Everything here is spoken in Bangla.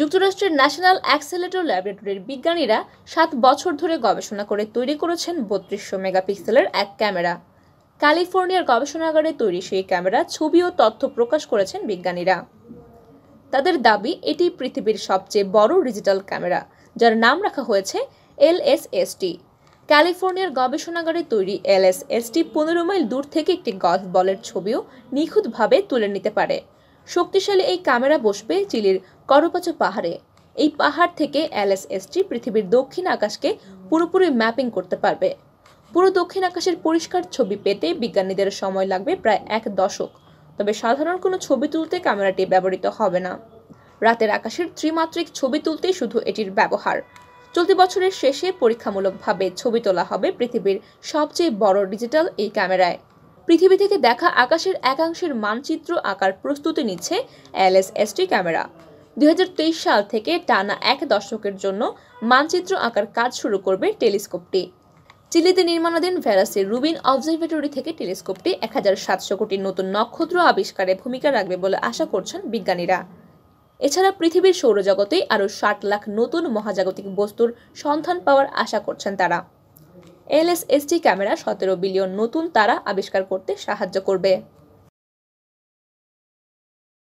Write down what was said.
যুক্তরাষ্ট্রের ন্যাশনাল অ্যাক্সেলেটর ল্যাবরেটরির বিজ্ঞানীরা সাত বছর ধরে গবেষণা করে তৈরি করেছেন বত্রিশশো মেগাপিক্সেলের এক ক্যামেরা ক্যালিফোর্নিয়ার গবেষণাগারে তৈরি সেই ক্যামেরা ছবি ও তথ্য প্রকাশ করেছেন বিজ্ঞানীরা তাদের দাবি এটি পৃথিবীর সবচেয়ে বড় ডিজিটাল ক্যামেরা যার নাম রাখা হয়েছে এলএসএসটি ক্যালিফোর্নিয়ার গবেষণাগারে তৈরি এলএসএসটি পনেরো মাইল দূর থেকে একটি গল্ফ বলের ছবিও নিখুঁতভাবে তুলে নিতে পারে শক্তিশালী এই ক্যামেরা বসবে চিলির করপাচো পাহাড়ে এই পাহাড় থেকে এসটি পৃথিবীর দক্ষিণ আকাশকে পুরোপুরি ম্যাপিং করতে পারবে পুরো দক্ষিণ আকাশের পরিষ্কার ছবি পেতে বিজ্ঞানীদের সময় লাগবে প্রায় এক দশক তবে সাধারণ কোনো ছবি তুলতে ক্যামেরাটি ব্যবহৃত হবে না রাতের আকাশের ত্রিমাত্রিক ছবি তুলতে শুধু এটির ব্যবহার চলতি বছরের শেষে পরীক্ষামূলকভাবে ছবি তোলা হবে পৃথিবীর সবচেয়ে বড় ডিজিটাল এই ক্যামেরায় পৃথিবী থেকে দেখা আকাশের একাংশের মানচিত্র আঁকার প্রস্তুতি নিচ্ছে এলএসএসটি ক্যামেরা দুই সাল থেকে টানা এক দশকের জন্য মানচিত্র আঁকার কাজ শুরু করবে টেলিস্কোপটি চিলিতে নির্মাণাধীন ভ্যারাসের রুবিন অবজারভেটরি থেকে টেলিস্কোপটি এক হাজার সাতশো কোটি নতুন নক্ষত্র আবিষ্কারে ভূমিকা রাখবে বলে আশা করছেন বিজ্ঞানীরা এছাড়া পৃথিবীর সৌরজগতে আরও ষাট লাখ নতুন মহাজাগতিক বস্তুর সন্ধান পাওয়ার আশা করছেন তারা এলএসএসটি ক্যামেরা সতেরো বিলিয়ন নতুন তারা আবিষ্কার করতে সাহায্য করবে